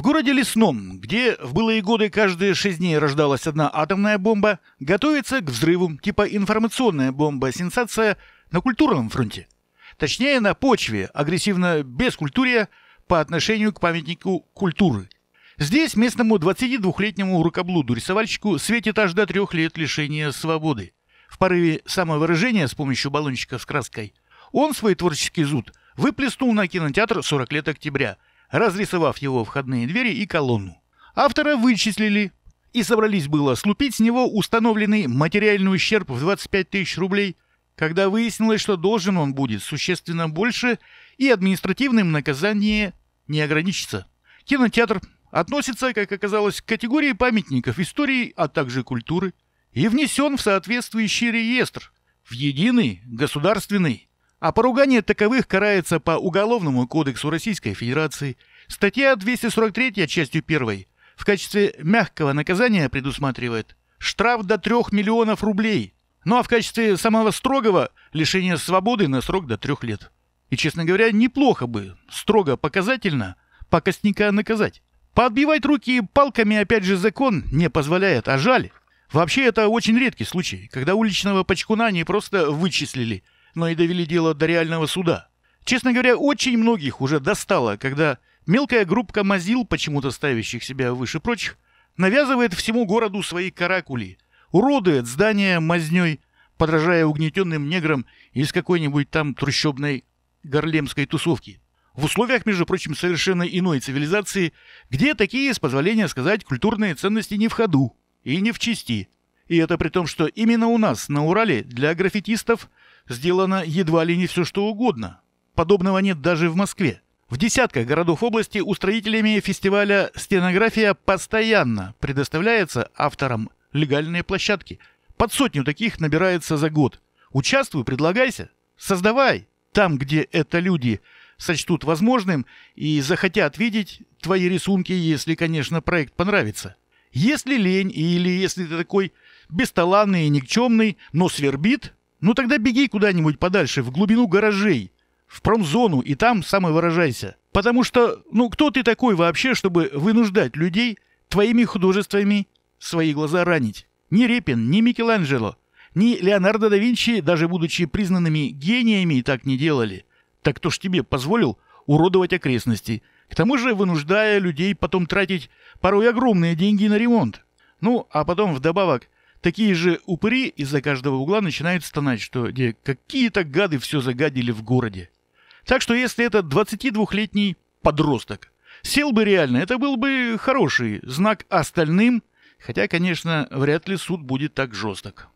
В городе Лесном, где в былые годы каждые шесть дней рождалась одна атомная бомба, готовится к взрыву типа информационная бомба-сенсация на культурном фронте. Точнее, на почве агрессивно бескультурия по отношению к памятнику культуры. Здесь местному 22-летнему рукоблуду-рисовальщику светит аж до трех лет лишения свободы. В порыве самовыражения с помощью баллончика с краской он свой творческий зуд выплеснул на кинотеатр «40 лет октября», разрисовав его входные двери и колонну. Автора вычислили и собрались было слупить с него установленный материальный ущерб в 25 тысяч рублей, когда выяснилось, что должен он будет существенно больше и административным наказанием не ограничится. Кинотеатр относится, как оказалось, к категории памятников истории, а также культуры, и внесен в соответствующий реестр, в единый государственный а поругание таковых карается по Уголовному кодексу Российской Федерации. Статья 243 частью 1 в качестве мягкого наказания предусматривает штраф до 3 миллионов рублей, ну а в качестве самого строгого – лишение свободы на срок до 3 лет. И, честно говоря, неплохо бы строго показательно покосника наказать. подбивать руки палками, опять же, закон не позволяет, а жаль. Вообще, это очень редкий случай, когда уличного пачкуна не просто вычислили – но и довели дело до реального суда. Честно говоря, очень многих уже достало, когда мелкая группка мазил, почему-то ставящих себя выше прочих, навязывает всему городу свои каракули, уродует здания мазнёй, подражая угнетенным неграм из какой-нибудь там трущобной горлемской тусовки. В условиях, между прочим, совершенно иной цивилизации, где такие, с позволения сказать, культурные ценности не в ходу и не в чести. И это при том, что именно у нас, на Урале, для граффитистов сделано едва ли не все что угодно. Подобного нет даже в Москве. В десятках городов области устроителями фестиваля «Стенография» постоянно предоставляется авторам легальные площадки. Под сотню таких набирается за год. Участвуй, предлагайся, создавай. Там, где это люди сочтут возможным и захотят видеть твои рисунки, если, конечно, проект понравится. Если лень или если ты такой бесталанный и никчемный, но свербит, ну тогда беги куда-нибудь подальше, в глубину гаражей, в промзону, и там самой выражайся, Потому что, ну кто ты такой вообще, чтобы вынуждать людей твоими художествами свои глаза ранить? Ни Репин, ни Микеланджело, ни Леонардо да Винчи, даже будучи признанными гениями, так не делали. Так кто ж тебе позволил уродовать окрестности? К тому же вынуждая людей потом тратить порой огромные деньги на ремонт. Ну, а потом вдобавок – такие же упыри из-за каждого угла начинают стонать, что какие-то гады все загадили в городе. Так что если это 22-летний подросток сел бы реально, это был бы хороший знак остальным, хотя, конечно, вряд ли суд будет так жесток.